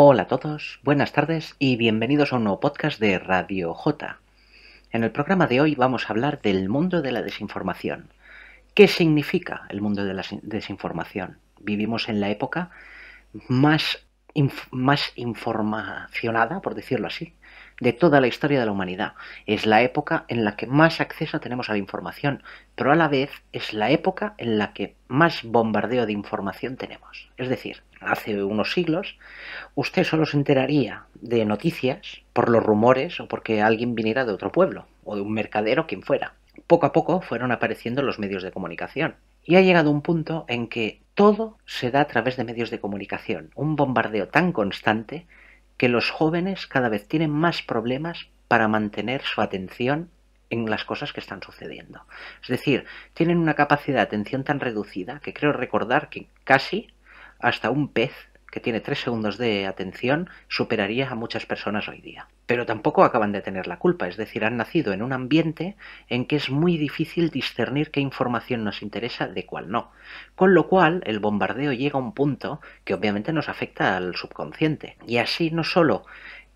Hola a todos, buenas tardes y bienvenidos a un nuevo podcast de Radio J. En el programa de hoy vamos a hablar del mundo de la desinformación. ¿Qué significa el mundo de la desinformación? Vivimos en la época más, más informacionada, por decirlo así, de toda la historia de la humanidad. Es la época en la que más acceso tenemos a la información, pero a la vez es la época en la que más bombardeo de información tenemos. Es decir, hace unos siglos usted solo se enteraría de noticias por los rumores o porque alguien viniera de otro pueblo, o de un mercadero, quien fuera. Poco a poco fueron apareciendo los medios de comunicación. Y ha llegado un punto en que todo se da a través de medios de comunicación, un bombardeo tan constante que los jóvenes cada vez tienen más problemas para mantener su atención en las cosas que están sucediendo. Es decir, tienen una capacidad de atención tan reducida que creo recordar que casi hasta un pez que tiene tres segundos de atención superaría a muchas personas hoy día pero tampoco acaban de tener la culpa, es decir, han nacido en un ambiente en que es muy difícil discernir qué información nos interesa de cuál no. Con lo cual, el bombardeo llega a un punto que obviamente nos afecta al subconsciente. Y así no solo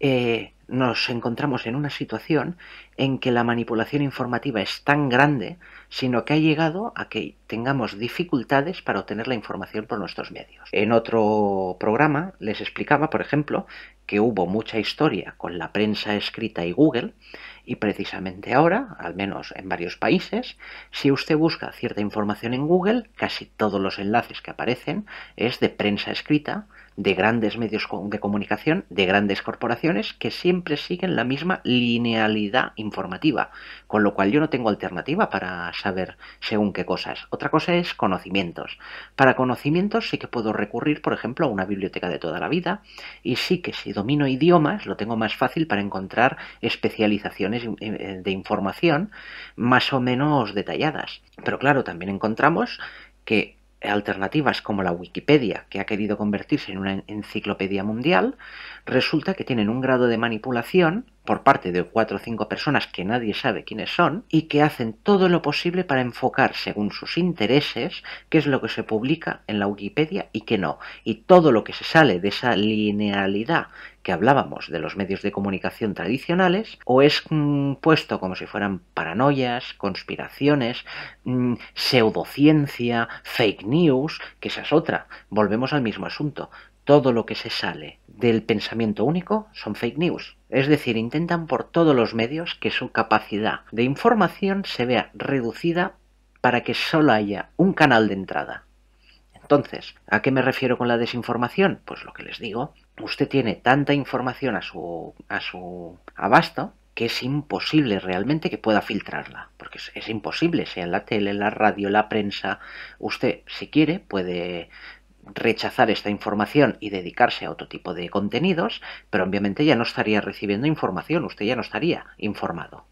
eh, nos encontramos en una situación en que la manipulación informativa es tan grande, sino que ha llegado a que tengamos dificultades para obtener la información por nuestros medios. En otro programa les explicaba, por ejemplo, que hubo mucha historia con la prensa escrita y Google, y precisamente ahora, al menos en varios países, si usted busca cierta información en Google, casi todos los enlaces que aparecen es de prensa escrita, de grandes medios de comunicación, de grandes corporaciones, que siempre siguen la misma linealidad informativa, con lo cual yo no tengo alternativa para saber según qué cosas. Otra cosa es conocimientos. Para conocimientos sí que puedo recurrir, por ejemplo, a una biblioteca de toda la vida, y sí que si domino idiomas lo tengo más fácil para encontrar especializaciones eh, de información más o menos detalladas. Pero claro, también encontramos que alternativas como la Wikipedia, que ha querido convertirse en una enciclopedia mundial, resulta que tienen un grado de manipulación por parte de cuatro o cinco personas que nadie sabe quiénes son y que hacen todo lo posible para enfocar según sus intereses qué es lo que se publica en la Wikipedia y qué no. Y todo lo que se sale de esa linealidad que hablábamos de los medios de comunicación tradicionales, o es mm, puesto como si fueran paranoias, conspiraciones, mm, pseudociencia, fake news, que esa es otra. Volvemos al mismo asunto. Todo lo que se sale del pensamiento único son fake news. Es decir, intentan por todos los medios que su capacidad de información se vea reducida para que solo haya un canal de entrada. Entonces, ¿a qué me refiero con la desinformación? Pues lo que les digo, usted tiene tanta información a su, a su abasto que es imposible realmente que pueda filtrarla, porque es, imposible, sea en la tele, la radio, la prensa. Usted, si quiere, puede rechazar esta información y dedicarse a otro tipo de contenidos, pero obviamente ya no estaría recibiendo información, usted ya no estaría informado.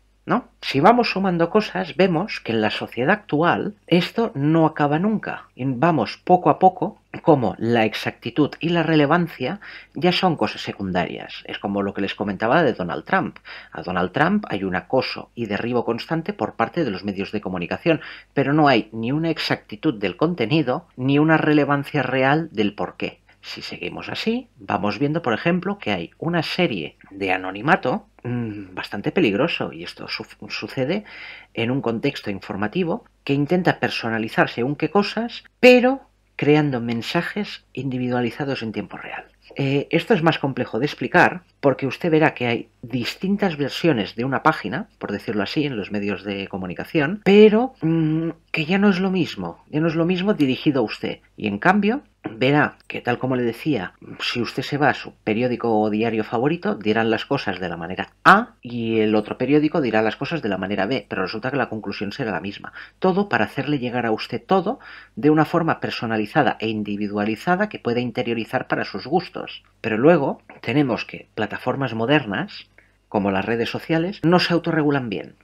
Si vamos sumando cosas, vemos que en la sociedad actual esto no acaba nunca. Vamos poco a poco como la exactitud y la relevancia ya son cosas secundarias. Es como lo que les comentaba de Donald Trump. A Donald Trump hay un acoso y derribo constante por parte de los medios de comunicación, pero no hay ni una exactitud del contenido ni una relevancia real del porqué. Si seguimos así, vamos viendo, por ejemplo, que hay una serie de anonimato mm, bastante peligroso, y esto sucede en un contexto informativo que intenta personalizarse, según qué cosas, pero creando mensajes individualizados en tiempo real. Eh, esto es más complejo de explicar porque usted verá que hay distintas versiones de una página, por decirlo así, en los medios de comunicación, pero mm, que ya no es lo mismo, ya no es lo mismo dirigido a usted. Y en cambio, verá que tal como le decía, si usted se va a su periódico o diario favorito, dirán las cosas de la manera A y el otro periódico dirá las cosas de la manera B, pero resulta que la conclusión será la misma. Todo para hacerle llegar a usted todo de una forma personalizada e individualizada que pueda interiorizar para sus gustos. Pero luego tenemos que plataformas modernas, como las redes sociales, no se autorregulan bien.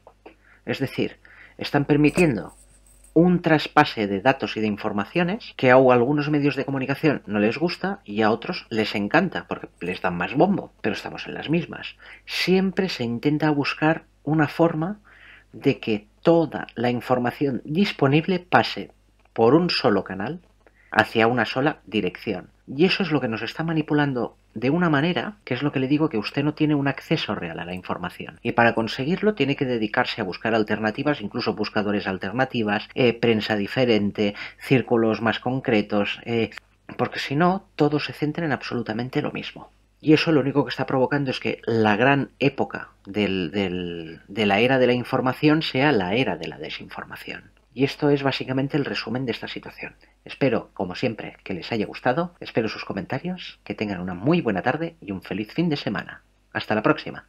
Es decir, están permitiendo un traspase de datos y de informaciones que a algunos medios de comunicación no les gusta y a otros les encanta porque les dan más bombo, pero estamos en las mismas. Siempre se intenta buscar una forma de que toda la información disponible pase por un solo canal hacia una sola dirección. Y eso es lo que nos está manipulando de una manera que es lo que le digo que usted no tiene un acceso real a la información. Y para conseguirlo tiene que dedicarse a buscar alternativas, incluso buscadores alternativas, eh, prensa diferente, círculos más concretos, eh, porque si no, todos se centran en absolutamente lo mismo. Y eso lo único que está provocando es que la gran época de la era de la información sea la era de la desinformación. Y esto es básicamente el resumen de esta situación. Espero, como siempre, que les haya gustado, espero sus comentarios, que tengan una muy buena tarde y un feliz fin de semana. Hasta la próxima.